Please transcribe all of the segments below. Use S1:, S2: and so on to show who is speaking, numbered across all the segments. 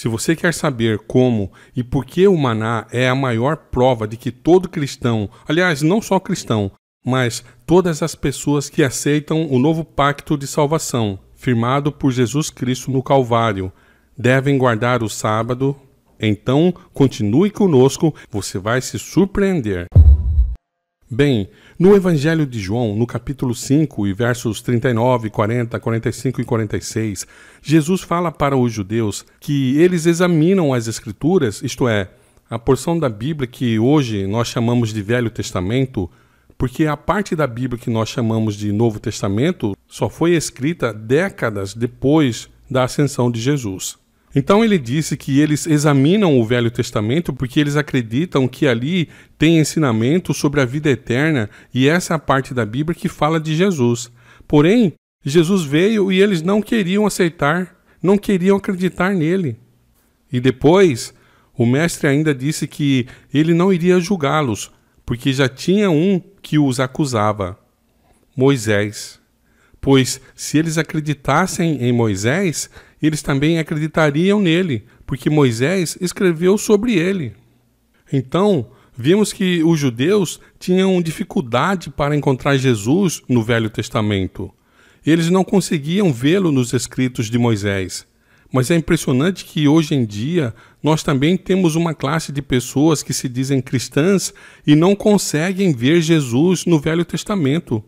S1: Se você quer saber como e por que o maná é a maior prova de que todo cristão, aliás, não só cristão, mas todas as pessoas que aceitam o novo pacto de salvação, firmado por Jesus Cristo no Calvário, devem guardar o sábado, então continue conosco, você vai se surpreender. Bem, no Evangelho de João, no capítulo 5 e versos 39, 40, 45 e 46, Jesus fala para os judeus que eles examinam as Escrituras, isto é, a porção da Bíblia que hoje nós chamamos de Velho Testamento, porque a parte da Bíblia que nós chamamos de Novo Testamento só foi escrita décadas depois da ascensão de Jesus. Então ele disse que eles examinam o Velho Testamento porque eles acreditam que ali tem ensinamento sobre a vida eterna e essa é a parte da Bíblia que fala de Jesus. Porém, Jesus veio e eles não queriam aceitar, não queriam acreditar nele. E depois, o mestre ainda disse que ele não iria julgá-los, porque já tinha um que os acusava: Moisés. Pois se eles acreditassem em Moisés, eles também acreditariam nele, porque Moisés escreveu sobre ele. Então, vimos que os judeus tinham dificuldade para encontrar Jesus no Velho Testamento. Eles não conseguiam vê-lo nos escritos de Moisés. Mas é impressionante que hoje em dia nós também temos uma classe de pessoas que se dizem cristãs e não conseguem ver Jesus no Velho Testamento.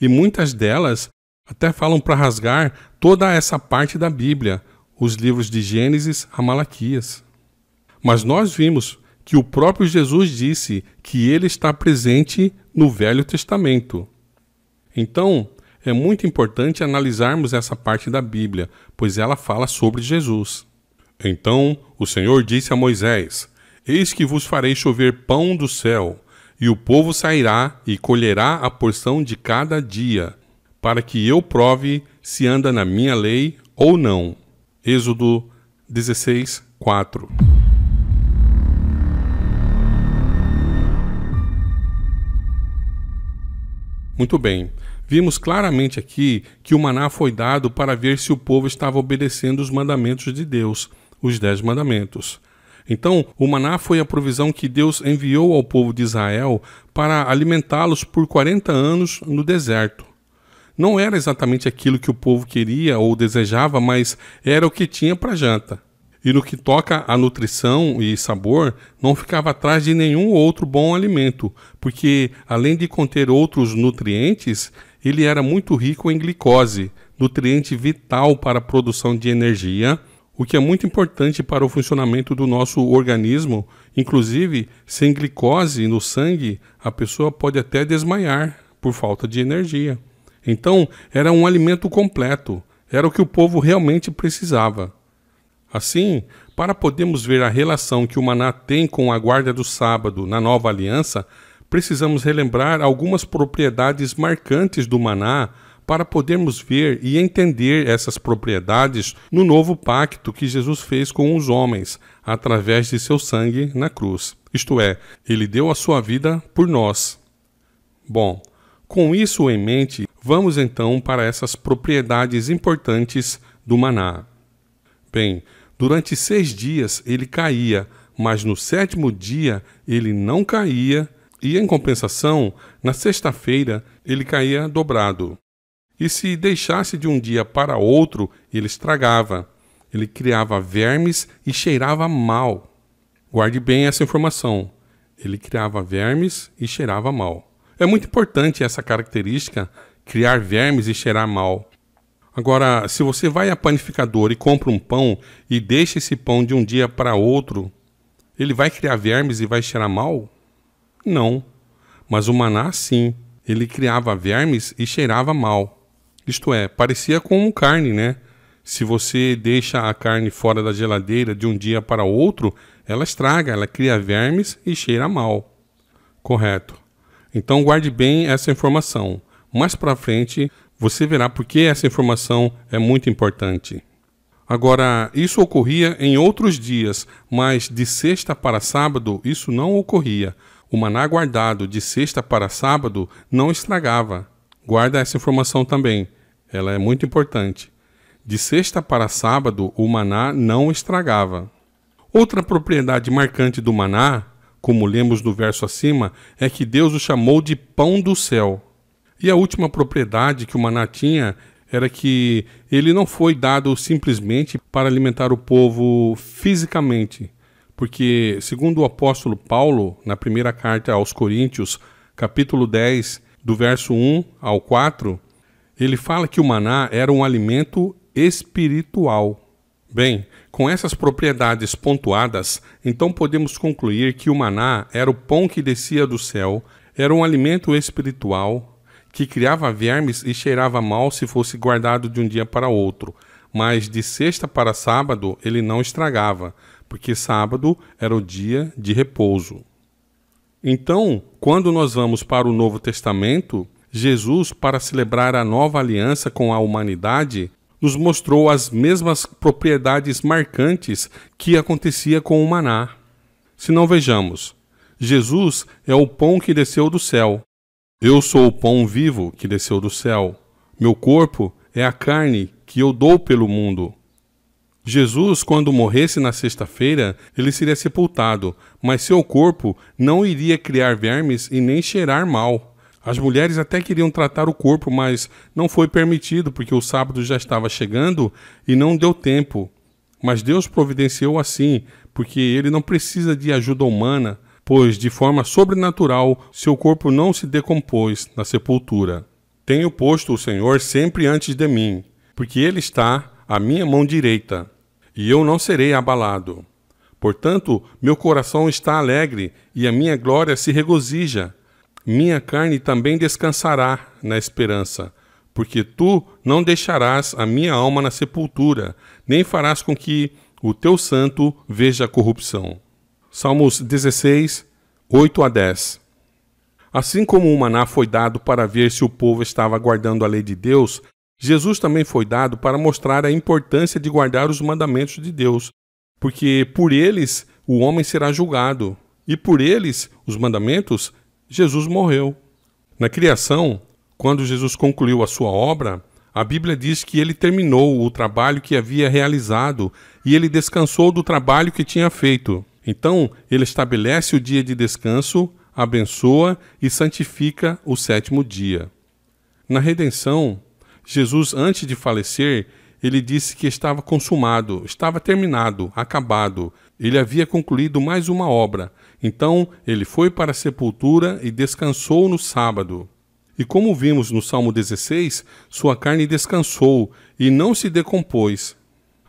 S1: E muitas delas até falam para rasgar toda essa parte da Bíblia, os livros de Gênesis a Malaquias. Mas nós vimos que o próprio Jesus disse que ele está presente no Velho Testamento. Então, é muito importante analisarmos essa parte da Bíblia, pois ela fala sobre Jesus. Então o Senhor disse a Moisés: Eis que vos farei chover pão do céu, e o povo sairá e colherá a porção de cada dia, para que eu prove se anda na minha lei ou não. Êxodo 16, 4. Muito bem, vimos claramente aqui que o maná foi dado para ver se o povo estava obedecendo os mandamentos de Deus, os Dez Mandamentos. Então, o maná foi a provisão que Deus enviou ao povo de Israel para alimentá-los por 40 anos no deserto não era exatamente aquilo que o povo queria ou desejava, mas era o que tinha para janta. E no que toca a nutrição e sabor, não ficava atrás de nenhum outro bom alimento, porque além de conter outros nutrientes, ele era muito rico em glicose, nutriente vital para a produção de energia, o que é muito importante para o funcionamento do nosso organismo. Inclusive, sem glicose no sangue, a pessoa pode até desmaiar por falta de energia. Então, era um alimento completo, era o que o povo realmente precisava. Assim, para podermos ver a relação que o maná tem com a guarda do sábado na nova aliança, precisamos relembrar algumas propriedades marcantes do maná para podermos ver e entender essas propriedades no novo pacto que Jesus fez com os homens através de seu sangue na cruz. Isto é, ele deu a sua vida por nós. Bom, com isso em mente, vamos então para essas propriedades importantes do maná. Bem, durante seis dias ele caía, mas no sétimo dia ele não caía, e em compensação, na sexta-feira ele caía dobrado. E se deixasse de um dia para outro, ele estragava. Ele criava vermes e cheirava mal. Guarde bem essa informação. Ele criava vermes e cheirava mal. É muito importante essa característica, criar vermes e cheirar mal. Agora, se você vai a panificador e compra um pão e deixa esse pão de um dia para outro, ele vai criar vermes e vai cheirar mal? Não. Mas o maná sim, ele criava vermes e cheirava mal. Isto é, parecia com carne, né? Se você deixa a carne fora da geladeira de um dia para outro, ela estraga, ela cria vermes e cheira mal. Correto. Então guarde bem essa informação. Mais para frente você verá por que essa informação é muito importante. Agora, isso ocorria em outros dias, mas de sexta para sábado isso não ocorria. O maná guardado de sexta para sábado não estragava. Guarda essa informação também, ela é muito importante. De sexta para sábado, o maná não estragava. Outra propriedade marcante do maná como lemos no verso acima, é que Deus o chamou de pão do céu. E a última propriedade que o maná tinha era que ele não foi dado simplesmente para alimentar o povo fisicamente, porque, segundo o apóstolo Paulo, na primeira carta aos Coríntios, capítulo 10, do verso 1 ao 4, ele fala que o maná era um alimento espiritual. Bem, com essas propriedades pontuadas, então podemos concluir que o maná era o pão que descia do céu, era um alimento espiritual que criava vermes e cheirava mal se fosse guardado de um dia para outro, mas de sexta para sábado ele não estragava, porque sábado era o dia de repouso. Então, quando nós vamos para o Novo Testamento, Jesus, para celebrar a nova aliança com a humanidade, nos mostrou as mesmas propriedades marcantes que acontecia com o maná. Se não vejamos, Jesus é o pão que desceu do céu. Eu sou o pão vivo que desceu do céu. Meu corpo é a carne que eu dou pelo mundo. Jesus, quando morresse na sexta-feira, ele seria sepultado, mas seu corpo não iria criar vermes e nem cheirar mal. As mulheres até queriam tratar o corpo, mas não foi permitido porque o sábado já estava chegando e não deu tempo. Mas Deus providenciou assim, porque ele não precisa de ajuda humana, pois de forma sobrenatural seu corpo não se decompôs na sepultura. Tenho posto o Senhor sempre antes de mim, porque ele está à minha mão direita, e eu não serei abalado. Portanto, meu coração está alegre e a minha glória se regozija minha carne também descansará na esperança, porque tu não deixarás a minha alma na sepultura, nem farás com que o teu santo veja a corrupção. Salmos 16, 8 a 10. Assim como o maná foi dado para ver se o povo estava guardando a lei de Deus, Jesus também foi dado para mostrar a importância de guardar os mandamentos de Deus, porque por eles o homem será julgado, e por eles, os mandamentos, Jesus morreu. Na criação, quando Jesus concluiu a sua obra, a Bíblia diz que ele terminou o trabalho que havia realizado e ele descansou do trabalho que tinha feito. Então, ele estabelece o dia de descanso, abençoa e santifica o sétimo dia. Na redenção, Jesus, antes de falecer, ele disse que estava consumado, estava terminado, acabado. Ele havia concluído mais uma obra. Então ele foi para a sepultura e descansou no sábado. E como vimos no Salmo 16, sua carne descansou e não se decompôs.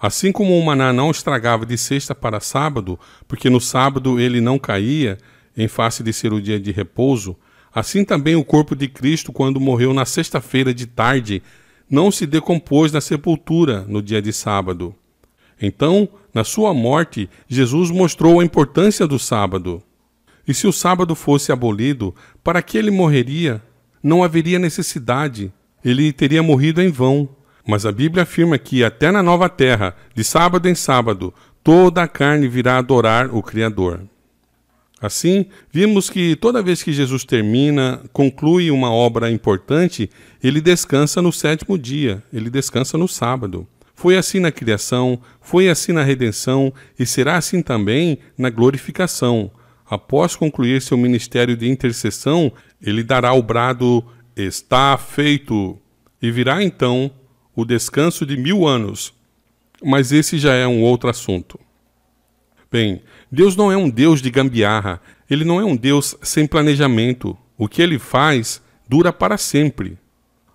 S1: Assim como o maná não estragava de sexta para sábado, porque no sábado ele não caía, em face de ser o dia de repouso, assim também o corpo de Cristo, quando morreu na sexta-feira de tarde, não se decompôs na sepultura no dia de sábado. Então, na sua morte, Jesus mostrou a importância do sábado. E se o sábado fosse abolido, para que ele morreria? Não haveria necessidade, ele teria morrido em vão. Mas a Bíblia afirma que, até na nova terra, de sábado em sábado, toda a carne virá adorar o Criador. Assim, vimos que toda vez que Jesus termina, conclui uma obra importante, ele descansa no sétimo dia, ele descansa no sábado. Foi assim na criação, foi assim na redenção e será assim também na glorificação. Após concluir seu ministério de intercessão, ele dará o brado: Está feito! E virá então o descanso de mil anos. Mas esse já é um outro assunto. Bem, Deus não é um Deus de gambiarra, ele não é um Deus sem planejamento. O que ele faz dura para sempre.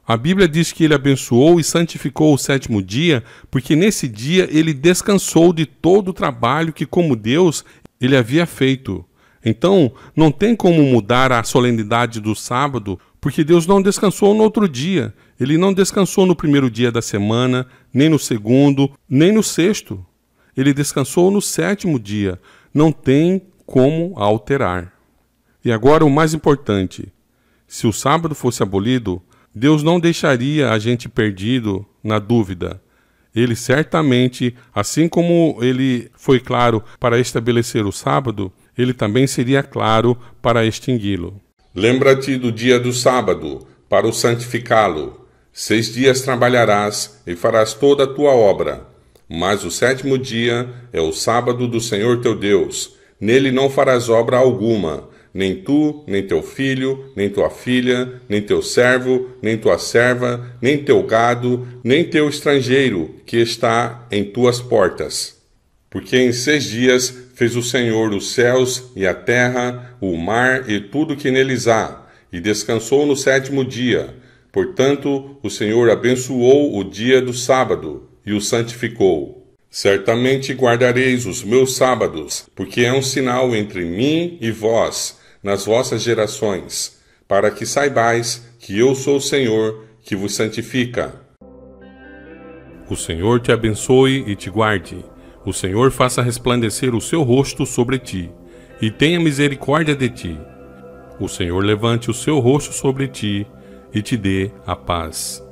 S1: A Bíblia diz que ele abençoou e santificou o sétimo dia, porque nesse dia ele descansou de todo o trabalho que, como Deus, ele havia feito. Então, não tem como mudar a solenidade do sábado, porque Deus não descansou no outro dia. Ele não descansou no primeiro dia da semana, nem no segundo, nem no sexto. Ele descansou no sétimo dia. Não tem como alterar. E agora o mais importante: se o sábado fosse abolido, Deus não deixaria a gente perdido na dúvida. Ele certamente, assim como ele foi claro para estabelecer o sábado, ele também seria claro para extingui-lo. Lembra-te do dia do sábado, para o santificá-lo. Seis dias trabalharás e farás toda a tua obra mas o sétimo dia é o sábado do Senhor teu Deus. Nele não farás obra alguma, nem tu, nem teu filho, nem tua filha, nem teu servo, nem tua serva, nem teu gado, nem teu estrangeiro que está em tuas portas. Porque em seis dias fez o Senhor os céus e a terra, o mar e tudo que neles há, e descansou no sétimo dia. Portanto, o Senhor abençoou o dia do sábado e o santificou. Certamente guardareis os meus sábados, porque é um sinal entre mim e vós, nas vossas gerações, para que saibais que eu sou o Senhor que vos santifica. O Senhor te abençoe e te guarde. O Senhor faça resplandecer o seu rosto sobre ti, e tenha misericórdia de ti. O Senhor levante o seu rosto sobre ti e te dê a paz.